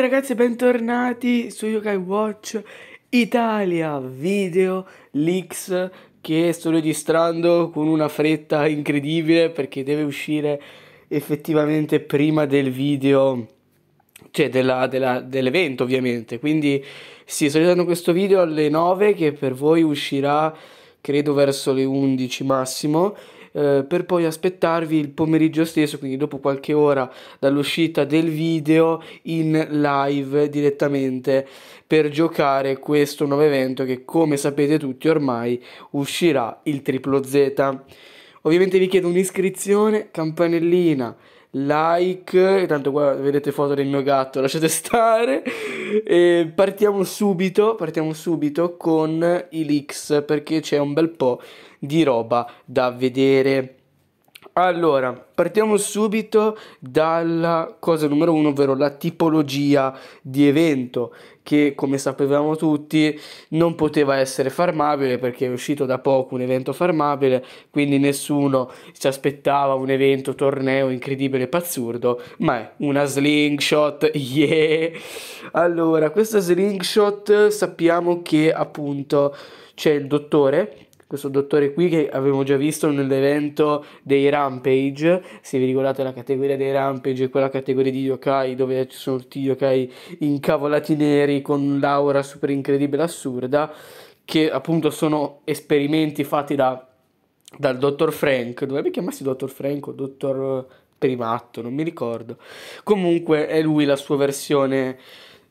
Ciao ragazzi, bentornati su Yokai Watch Italia Video Leaks che sto registrando con una fretta incredibile perché deve uscire effettivamente prima del video, cioè dell'evento ovviamente. Quindi sì, sto registrando questo video alle 9 che per voi uscirà credo verso le 11 massimo eh, per poi aspettarvi il pomeriggio stesso, quindi dopo qualche ora dall'uscita del video in live direttamente per giocare questo nuovo evento che come sapete tutti ormai uscirà il triplo Z. Ovviamente vi chiedo un'iscrizione, campanellina like, tanto qua vedete foto del mio gatto, lasciate stare. E partiamo subito, partiamo subito con i leaks perché c'è un bel po' di roba da vedere. Allora, partiamo subito dalla cosa numero uno, ovvero la tipologia di evento che, come sapevamo tutti, non poteva essere farmabile perché è uscito da poco un evento farmabile, quindi nessuno si aspettava un evento torneo incredibile e pazzurdo, ma è una slingshot, yeah! Allora, questa slingshot sappiamo che appunto c'è il dottore questo dottore qui che avevamo già visto nell'evento dei Rampage, se vi ricordate la categoria dei Rampage è quella categoria di yokai dove ci sono tutti yokai incavolati neri con l'aura super incredibile assurda, che appunto sono esperimenti fatti da, dal dottor Frank, dovrebbe chiamarsi dottor Frank o dottor primatto, non mi ricordo. Comunque è lui la sua versione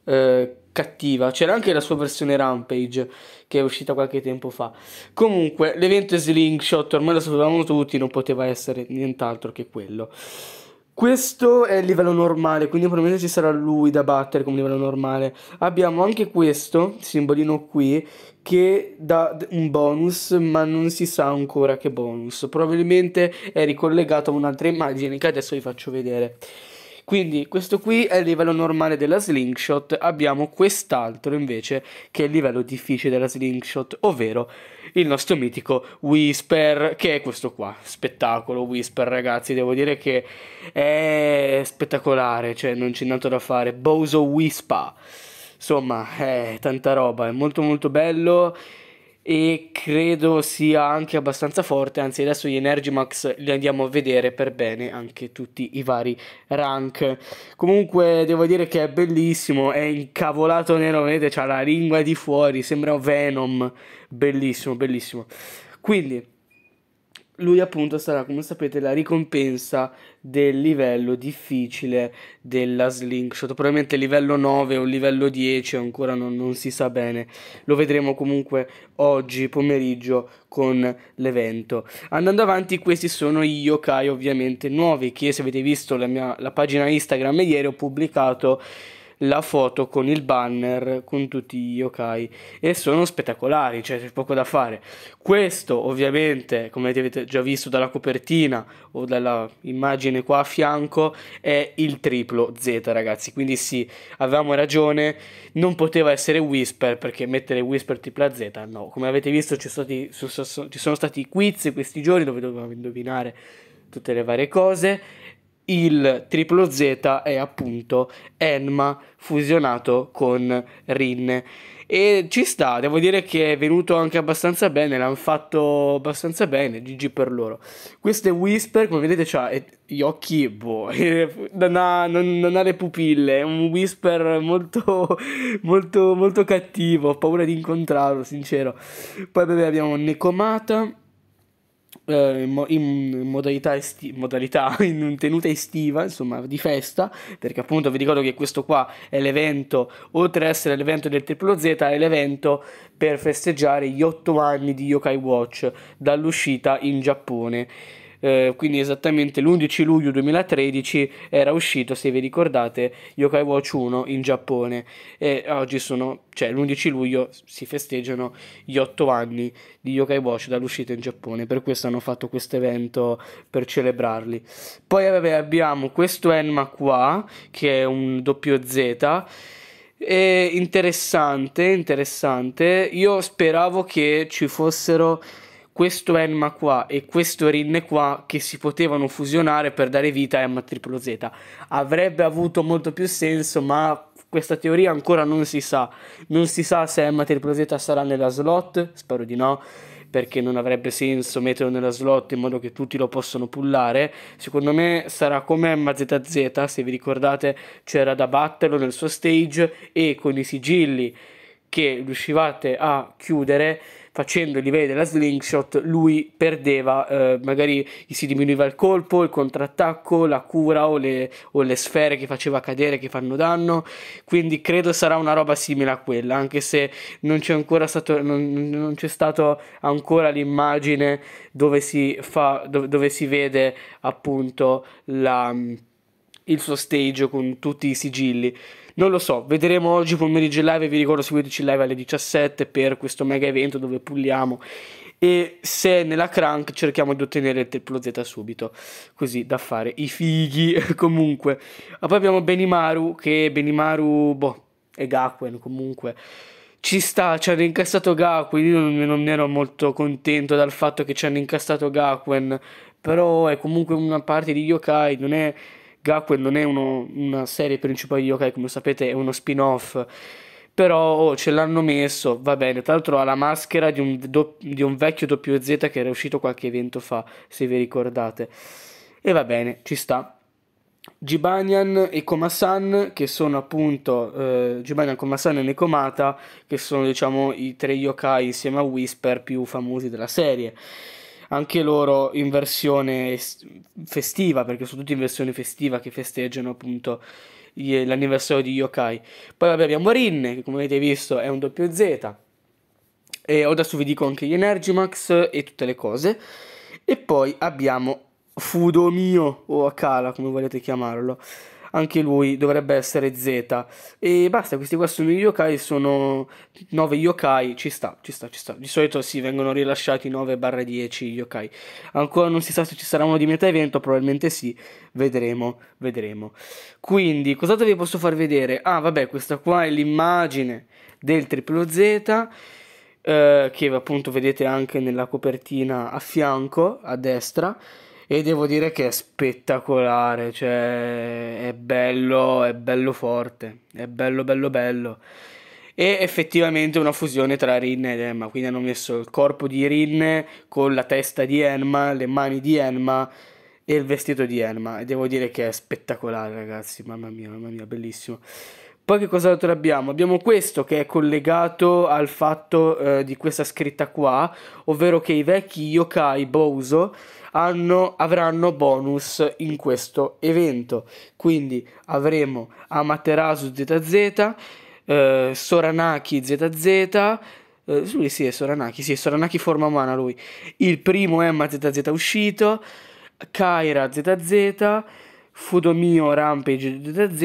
eh, cattiva. C'era anche la sua versione Rampage che è uscita qualche tempo fa. Comunque, l'evento è Slingshot ormai lo sapevamo tutti, non poteva essere nient'altro che quello. Questo è il livello normale, quindi probabilmente ci sarà lui da battere come livello normale. Abbiamo anche questo simbolino qui che dà un bonus, ma non si sa ancora che bonus. Probabilmente è ricollegato a un'altra immagine che adesso vi faccio vedere. Quindi questo qui è il livello normale della slingshot, abbiamo quest'altro invece che è il livello difficile della slingshot, ovvero il nostro mitico Whisper, che è questo qua, spettacolo Whisper ragazzi, devo dire che è spettacolare, cioè non c'è niente da fare, Bozo Whisper, insomma, è tanta roba, è molto molto bello e credo sia anche abbastanza forte, anzi adesso gli Energy Max li andiamo a vedere per bene anche tutti i vari rank. Comunque devo dire che è bellissimo, è incavolato nero, vedete, ha la lingua di fuori, sembra Venom, bellissimo, bellissimo. Quindi lui appunto sarà, come sapete, la ricompensa del livello difficile della slingshot. Probabilmente livello 9 o livello 10, ancora non, non si sa bene. Lo vedremo comunque oggi pomeriggio con l'evento. Andando avanti, questi sono gli yokai ovviamente nuovi, che se avete visto la, mia, la pagina Instagram ieri ho pubblicato la foto con il banner con tutti gli yokai e sono spettacolari, cioè c'è poco da fare. Questo ovviamente, come avete già visto dalla copertina o dalla immagine qua a fianco, è il triplo Z ragazzi, quindi sì, avevamo ragione, non poteva essere Whisper perché mettere Whisper tripla Z no, come avete visto ci sono stati, ci sono stati quiz questi giorni dove dovevamo indovinare tutte le varie cose il triplo Z è appunto Enma fusionato con Rinne. E ci sta, devo dire che è venuto anche abbastanza bene, l'hanno fatto abbastanza bene, GG per loro. Questo è Whisper, come vedete ha eh, gli occhi, boh, non ha, non, non ha, le pupille, è un Whisper molto, molto, molto cattivo, ho paura di incontrarlo, sincero. Poi beh, abbiamo Nekomata eh, in, in, modalità, esti- modalità in tenuta estiva, insomma, di festa, perché appunto vi ricordo che questo qua è l'evento, oltre ad essere l'evento del Triplo Z, è l'evento per festeggiare gli 8 anni di Yokai Watch dall'uscita in Giappone. Eh, quindi esattamente l'11 luglio 2013 era uscito, se vi ricordate, Yokai Watch 1 in Giappone e oggi sono, cioè l'11 luglio si festeggiano gli 8 anni di Yokai Watch dall'uscita in Giappone, per questo hanno fatto questo evento per celebrarli. Poi vabbè, abbiamo questo Enma qua, che è un doppio Z, e interessante, interessante. Io speravo che ci fossero questo Enma qua e questo Rinne qua che si potevano fusionare per dare vita a Emma Triplo Z. Avrebbe avuto molto più senso, ma questa teoria ancora non si sa. Non si sa se Emma Z sarà nella slot, spero di no, perché non avrebbe senso metterlo nella slot in modo che tutti lo possano pullare. Secondo me sarà come Emma ZZ, se vi ricordate c'era da batterlo nel suo stage e con i sigilli che riuscivate a chiudere facendo i livelli della slingshot lui perdeva, eh, magari gli si diminuiva il colpo, il contrattacco, la cura o le, o le, sfere che faceva cadere che fanno danno, quindi credo sarà una roba simile a quella, anche se non c'è ancora stato, non, non c'è stato ancora l'immagine dove si, fa, dove, dove si vede appunto la, il suo stage con tutti i sigilli. Non lo so, vedremo oggi pomeriggio live, vi ricordo seguiteci live alle 17 per questo mega evento dove pulliamo e se è nella crank cerchiamo di ottenere il triplo Z subito, così da fare i fighi comunque. Ah, poi abbiamo Benimaru che Benimaru, boh, è Gakuen comunque ci sta, ci hanno incastrato Gakuen, io non, non ero molto contento dal fatto che ci hanno incastrato Gakuen, però è comunque una parte di Yokai, non è Gakuen non è uno, una serie principale di Yokai, come sapete è uno spin-off, però oh, ce l'hanno messo, va bene, tra l'altro ha la maschera di un, do, di un vecchio WZ che era uscito qualche evento fa, se vi ricordate, e va bene, ci sta. Gibanyan e Komasan, che sono appunto eh, Gibanyan, Komasan e Nekomata, che sono diciamo i tre yokai insieme a Whisper più famosi della serie anche loro in versione festiva, perché sono tutti in versione festiva che festeggiano appunto l'anniversario di Yokai. Poi vabbè, abbiamo Rin, che come avete visto è un doppio Z. E adesso vi dico anche gli Energy Max e tutte le cose. E poi abbiamo Fudo Mio o Akala, come volete chiamarlo anche lui dovrebbe essere Z. E basta, questi qua sono gli yokai, sono 9 yokai, ci sta, ci sta, ci sta. Di solito sì, vengono rilasciati 9-10 yokai. Ancora non si sa se ci sarà uno di metà evento, probabilmente sì, vedremo, vedremo. Quindi, cos'altro vi posso far vedere? Ah, vabbè, questa qua è l'immagine del triplo Z. Eh, che appunto vedete anche nella copertina a fianco a destra e devo dire che è spettacolare, cioè è bello, è bello forte, è bello bello bello. E effettivamente una fusione tra Rinne ed Emma, quindi hanno messo il corpo di Rinne con la testa di Emma, le mani di Emma e il vestito di Emma. E devo dire che è spettacolare, ragazzi. Mamma mia, mamma mia, bellissimo. Poi che cos'altro abbiamo? Abbiamo questo che è collegato al fatto eh, di questa scritta qua, ovvero che i vecchi yokai Bouso hanno, avranno bonus in questo evento. Quindi avremo Amaterasu ZZ, eh, Soranaki ZZ, eh, lui sì è Soranaki, sì è Soranaki forma umana lui, il primo Emma ZZ uscito, Kaira ZZ, Fudomio Rampage ZZ,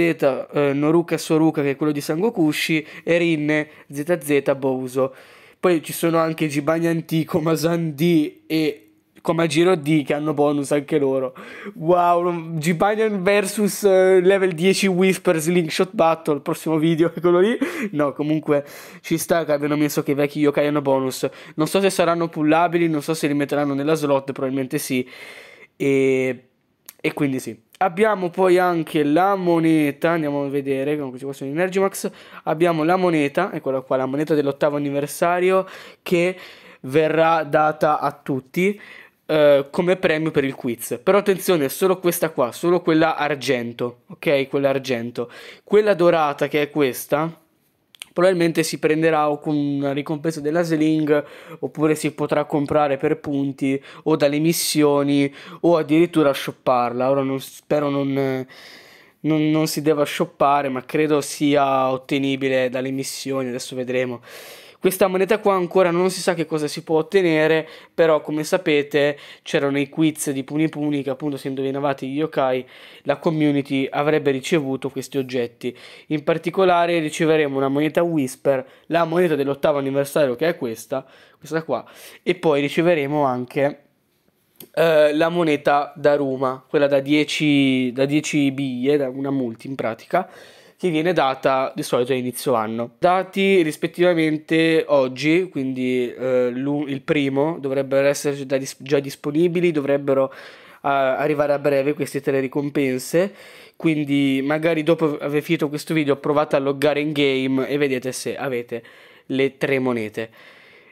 eh, Noruka Soruka che è quello di Sangokushi e Rinne ZZ Bouso. Poi ci sono anche Gibagni Antico, Masandi e come a giro D che hanno bonus anche loro. Wow, G-Pinion vs eh, level 10 Whisper Slingshot Battle, il prossimo video è quello lì. No, comunque ci sta che abbiano messo che i vecchi yokai hanno bonus. Non so se saranno pullabili, non so se li metteranno nella slot, probabilmente sì. E, e quindi sì. Abbiamo poi anche la moneta, andiamo a vedere, con questi qua sono Energimax. Abbiamo la moneta, eccola qua, la moneta dell'ottavo anniversario che verrà data a tutti eh, come premio per il quiz. Però attenzione, solo questa qua, solo quella argento, ok? Quella argento. Quella dorata che è questa, probabilmente si prenderà o con una ricompensa della Sling oppure si potrà comprare per punti o dalle missioni o addirittura shopparla. Ora non, spero non, non, non si debba shoppare ma credo sia ottenibile dalle missioni, adesso vedremo. Questa moneta qua ancora non si sa che cosa si può ottenere, però come sapete c'erano i quiz di Puni Puni che appunto se indovinavate gli yokai la community avrebbe ricevuto questi oggetti. In particolare riceveremo una moneta Whisper, la moneta dell'ottavo anniversario che è questa, questa qua, e poi riceveremo anche... Uh, la moneta da Roma, quella da 10, da 10 biglie, una multi in pratica, che viene data di solito a inizio anno. Dati rispettivamente oggi, quindi eh, il primo, dovrebbero essere già, dis già disponibili, dovrebbero a eh, arrivare a breve queste tre ricompense. Quindi, magari dopo aver finito questo video, provate a loggare in game e vedete se avete le tre monete.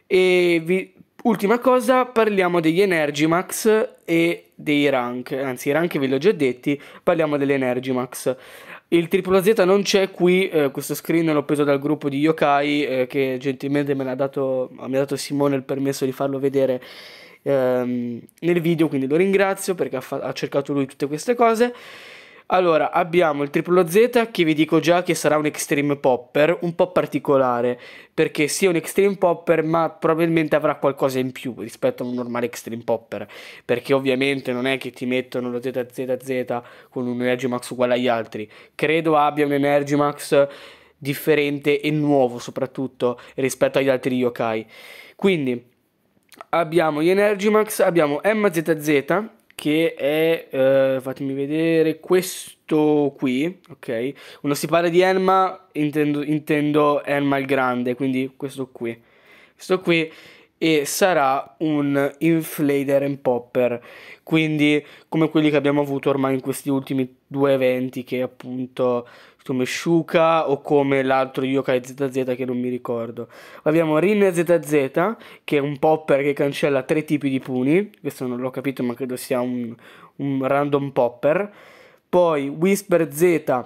E vi... ultima cosa, parliamo degli Energy Max e dei rank. Anzi, i rank ve li ho già detti, parliamo degli Energy Max. Il triplo Z non c'è qui, eh, questo screen l'ho preso dal gruppo di Yokai eh, che gentilmente me l'ha dato, mi ha dato Simone il permesso di farlo vedere ehm, nel video, quindi lo ringrazio perché ha, fa- ha cercato lui tutte queste cose. Allora, abbiamo il triplo Z che vi dico già che sarà un extreme popper, un po' particolare, perché sia un extreme popper ma probabilmente avrà qualcosa in più rispetto a un normale extreme popper, perché ovviamente non è che ti mettono lo ZZZ con un Energy Max uguale agli altri, credo abbia un Energy Max differente e nuovo soprattutto rispetto agli altri yokai. Quindi abbiamo gli Energy Max, abbiamo MZZ che è, eh, fatemi vedere, questo qui, ok? Quando si parla di Enma intendo, intendo Enma il grande, quindi questo qui. Questo qui e sarà un inflater and popper, quindi come quelli che abbiamo avuto ormai in questi ultimi due eventi che appunto come Shuka o come l'altro Yokai ZZ che non mi ricordo. Abbiamo Rin ZZ che è un popper che cancella tre tipi di puni, questo non l'ho capito ma credo sia un, un random popper. Poi Whisper Z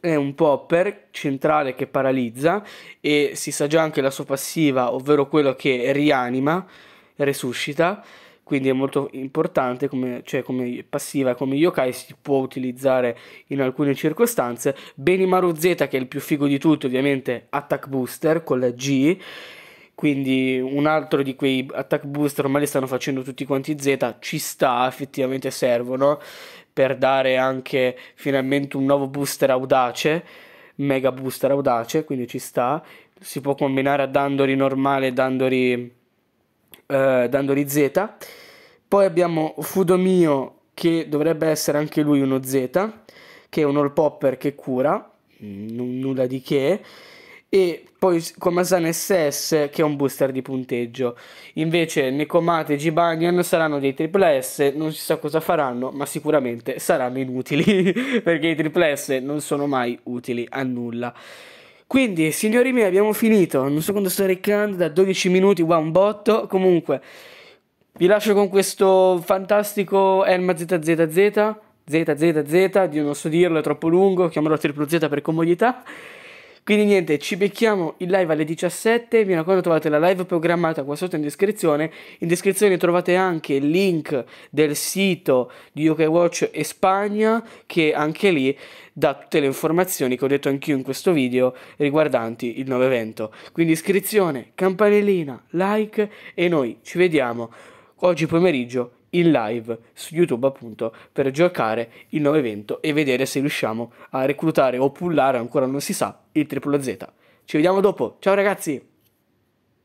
è un popper centrale che paralizza e si sa già anche la sua passiva, ovvero quello che rianima, resuscita quindi è molto importante come, cioè come passiva, come yokai si può utilizzare in alcune circostanze. Benimaru Z che è il più figo di tutti ovviamente Attack Booster con la G quindi un altro di quei attack booster ormai li stanno facendo tutti quanti Z ci sta effettivamente servono per dare anche finalmente un nuovo booster audace mega booster audace quindi ci sta si può combinare a dandori normale dandori eh, dandogli Z. Poi abbiamo Fudomio che dovrebbe essere anche lui uno Z, che è un all popper che cura, mm, n- nulla di che. E poi Komasan SS che è un booster di punteggio. Invece Nekomate e Gibanyan saranno dei triple S, non si sa cosa faranno, ma sicuramente saranno inutili, perché i triple S non sono mai utili a nulla. Quindi, signori miei, abbiamo finito. Non so quando sto recando, da 12 minuti, wow, un botto. Comunque, vi lascio con questo fantastico Elma ZZZ. ZZZ, non so dirlo, è troppo lungo, chiamerò triplo Z per comodità. Quindi niente, ci becchiamo in live alle 17. Mi raccomando, trovate la live programmata qua sotto in descrizione. In descrizione trovate anche il link del sito di UK Watch e Spagna, che anche lì dà tutte le informazioni che ho detto anch'io in questo video riguardanti il nuovo evento. Quindi iscrizione, campanellina, like e noi ci vediamo oggi pomeriggio in live su YouTube appunto per giocare il nuovo evento e vedere se riusciamo a reclutare o pullare, ancora non si sa, il Triple Z. Ci vediamo dopo, ciao ragazzi!